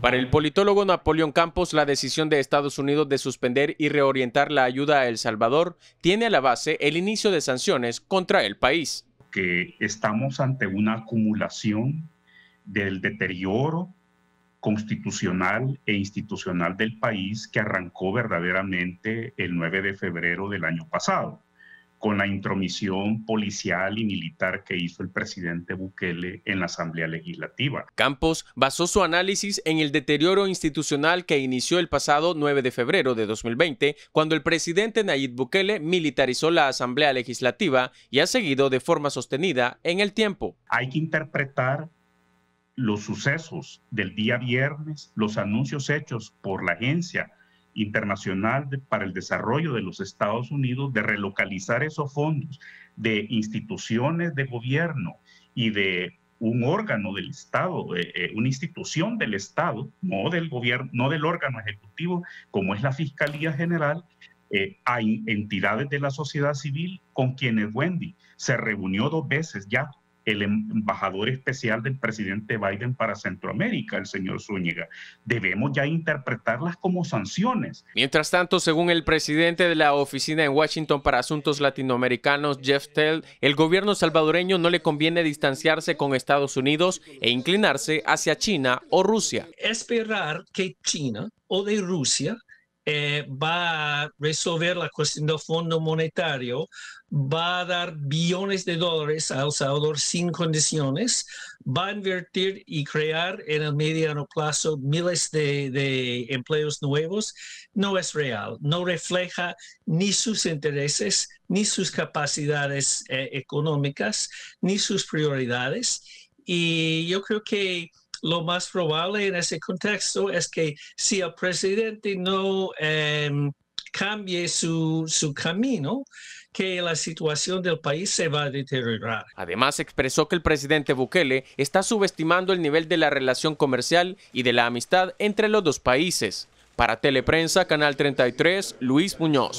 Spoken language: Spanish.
Para el politólogo Napoleón Campos, la decisión de Estados Unidos de suspender y reorientar la ayuda a El Salvador tiene a la base el inicio de sanciones contra el país. Que estamos ante una acumulación del deterioro constitucional e institucional del país que arrancó verdaderamente el 9 de febrero del año pasado con la intromisión policial y militar que hizo el presidente Bukele en la Asamblea Legislativa. Campos basó su análisis en el deterioro institucional que inició el pasado 9 de febrero de 2020, cuando el presidente Nayib Bukele militarizó la Asamblea Legislativa y ha seguido de forma sostenida en el tiempo. Hay que interpretar los sucesos del día viernes, los anuncios hechos por la agencia Internacional para el Desarrollo de los Estados Unidos de relocalizar esos fondos de instituciones de gobierno y de un órgano del Estado, eh, eh, una institución del Estado, no del gobierno, no del órgano ejecutivo, como es la Fiscalía General, eh, hay entidades de la sociedad civil con quienes Wendy se reunió dos veces ya el embajador especial del presidente Biden para Centroamérica, el señor Zúñiga. Debemos ya interpretarlas como sanciones. Mientras tanto, según el presidente de la Oficina en Washington para Asuntos Latinoamericanos, Jeff Tell, el gobierno salvadoreño no le conviene distanciarse con Estados Unidos e inclinarse hacia China o Rusia. Esperar que China o de Rusia eh, va a resolver la cuestión del Fondo Monetario, va a dar billones de dólares a El Salvador sin condiciones, va a invertir y crear en el mediano plazo miles de, empleos nuevos, no es real, no refleja ni sus intereses, ni sus capacidades eh, económicas, ni sus prioridades. Y yo creo que lo más probable en ese contexto es que si el presidente no em, cambie su, su camino, que la situación del país se va a deteriorar. Además, expresó que el presidente Bukele está subestimando el nivel de la relación comercial y de la amistad entre los dos países. Para Teleprensa, Canal 33, Luis Muñoz.